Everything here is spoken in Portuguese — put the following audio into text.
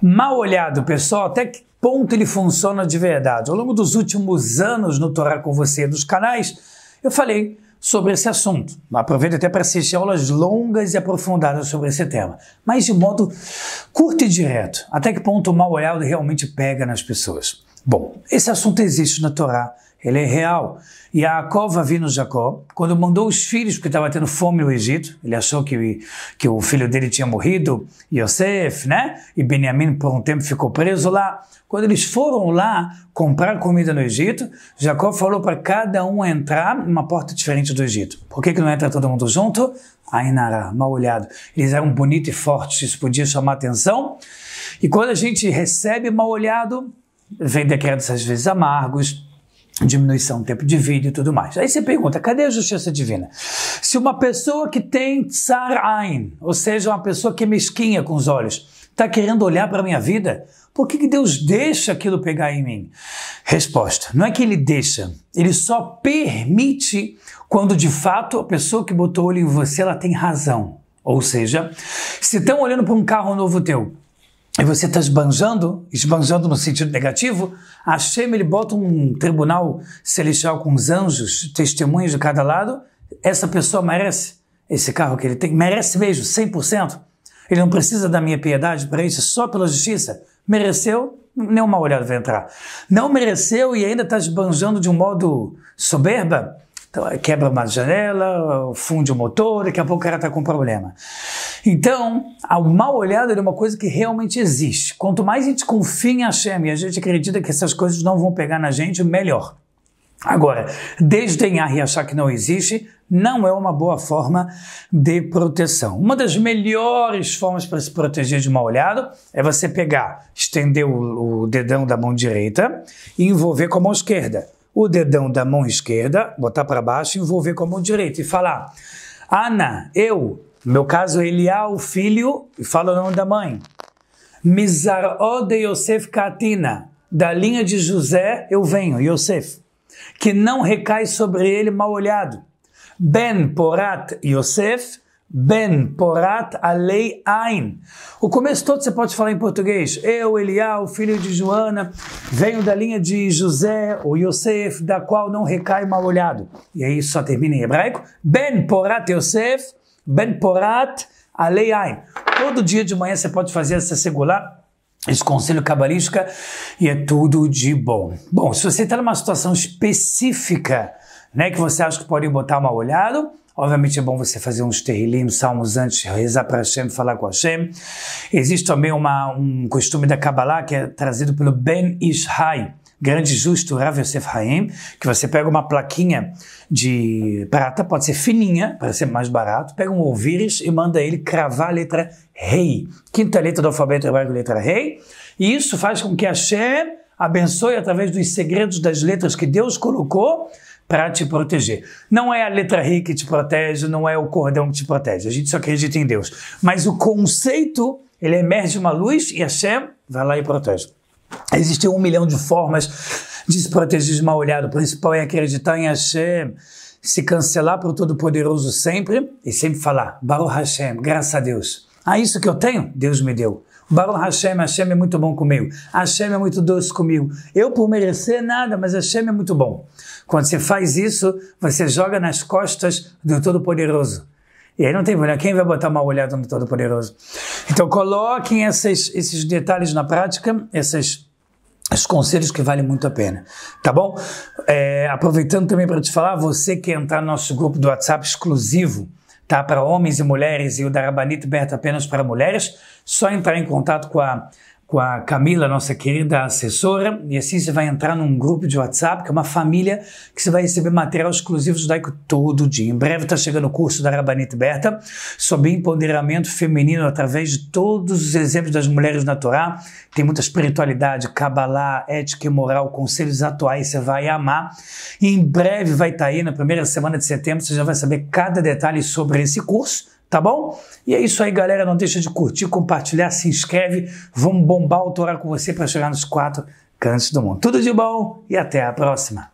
mal olhado, pessoal, até que ponto ele funciona de verdade. Ao longo dos últimos anos no Torá com você nos canais, eu falei sobre esse assunto. Aproveito até para assistir aulas longas e aprofundadas sobre esse tema, mas de modo curto e direto. Até que ponto o mal olhado realmente pega nas pessoas? Bom, esse assunto existe na Torá ele é real. E a cova vindo Jacó, quando mandou os filhos, porque estava tendo fome no Egito, ele achou que, que o filho dele tinha morrido, Yosef, né? E Benjamim por um tempo ficou preso lá. Quando eles foram lá comprar comida no Egito, Jacó falou para cada um entrar numa porta diferente do Egito. Por que, que não entra todo mundo junto? Ainara, mal olhado. Eles eram bonitos e fortes, isso podia chamar atenção. E quando a gente recebe mal olhado, vem decretos às vezes amargos, diminuição do tempo de vida e tudo mais. Aí você pergunta, cadê a justiça divina? Se uma pessoa que tem tsar ain, ou seja, uma pessoa que é mesquinha com os olhos, está querendo olhar para a minha vida, por que, que Deus deixa aquilo pegar em mim? Resposta, não é que ele deixa, ele só permite quando de fato a pessoa que botou o olho em você, ela tem razão. Ou seja, se estão olhando para um carro novo teu, e você está esbanjando, esbanjando no sentido negativo, a Hashem ele bota um tribunal celestial com os anjos, testemunhos de cada lado, essa pessoa merece esse carro que ele tem, merece mesmo, 100%. Ele não precisa da minha piedade para isso, só pela justiça. Mereceu, nenhuma olhada vai entrar. Não mereceu e ainda está esbanjando de um modo soberba, então, quebra uma janela, funde o motor, daqui a pouco o cara está com problema. Então, a mal olhada é uma coisa que realmente existe. Quanto mais a gente confia em Hashem e a gente acredita que essas coisas não vão pegar na gente, melhor. Agora, desdenhar e achar que não existe não é uma boa forma de proteção. Uma das melhores formas para se proteger de mal olhado é você pegar, estender o, o dedão da mão direita e envolver com a mão esquerda. O dedão da mão esquerda, botar para baixo e envolver com a mão direita e falar: Ana, eu, no meu caso, Eliá, ah, o filho, e fala o nome da mãe. Mizaró de Yosef Katina, da linha de José eu venho, Yosef, que não recai sobre ele mal olhado. Ben Porat Yosef, Ben Porat Alei Ain. O começo todo você pode falar em português. Eu, Eliá, o filho de Joana, venho da linha de José, o Yosef, da qual não recai mal olhado. E aí só termina em hebraico. Ben Porat Yosef, Ben Porat Alei Todo dia de manhã você pode fazer essa segular, esse conselho cabalístico e é tudo de bom. Bom, se você está numa situação específica, né, que você acha que pode botar mal olhado, Obviamente é bom você fazer uns terrilim, salmos antes, rezar para Hashem, falar com Hashem. Existe também uma, um costume da Kabbalah que é trazido pelo Ben Ishai, grande justo Rav Yosef Haim, que você pega uma plaquinha de prata, pode ser fininha, para ser mais barato, pega um ouvires e manda ele cravar a letra rei, quinta letra do alfabeto hebraico, letra rei, e isso faz com que a Shem abençoe através dos segredos das letras que Deus colocou para te proteger. Não é a letra rei que te protege, não é o cordão que te protege, a gente só acredita em Deus. Mas o conceito, ele emerge uma luz e a Shem vai lá e protege. Existem um milhão de formas de se proteger de mal olhado. O principal é acreditar em Hashem, se cancelar para o Todo-Poderoso sempre e sempre falar: Baruch Hashem, graças a Deus. Ah, isso que eu tenho, Deus me deu. Baruch Hashem, Hashem é muito bom comigo. Hashem é muito doce comigo. Eu por merecer nada, mas Hashem é muito bom. Quando você faz isso, você joga nas costas do Todo-Poderoso. E aí não tem problema. Quem vai botar mal olhado no Todo-Poderoso? Então coloquem esses detalhes na prática, esses conselhos que valem muito a pena, tá bom? É, aproveitando também para te falar, você que entrar no nosso grupo do WhatsApp exclusivo, tá? Para homens e mulheres e o da aberto apenas para mulheres, só entrar em contato com a com a Camila, nossa querida assessora, e assim você vai entrar num grupo de WhatsApp, que é uma família que você vai receber material exclusivo judaico todo dia. Em breve está chegando o curso da Rabanita Berta sobre empoderamento feminino através de todos os exemplos das mulheres na Torá. Tem muita espiritualidade, cabalá, ética e moral, conselhos atuais, você vai amar. E em breve vai estar tá aí, na primeira semana de setembro, você já vai saber cada detalhe sobre esse curso Tá bom? E é isso aí, galera. Não deixa de curtir, compartilhar, se inscreve. Vamos bombar o Torá com você para chegar nos quatro cantos do mundo. Tudo de bom e até a próxima.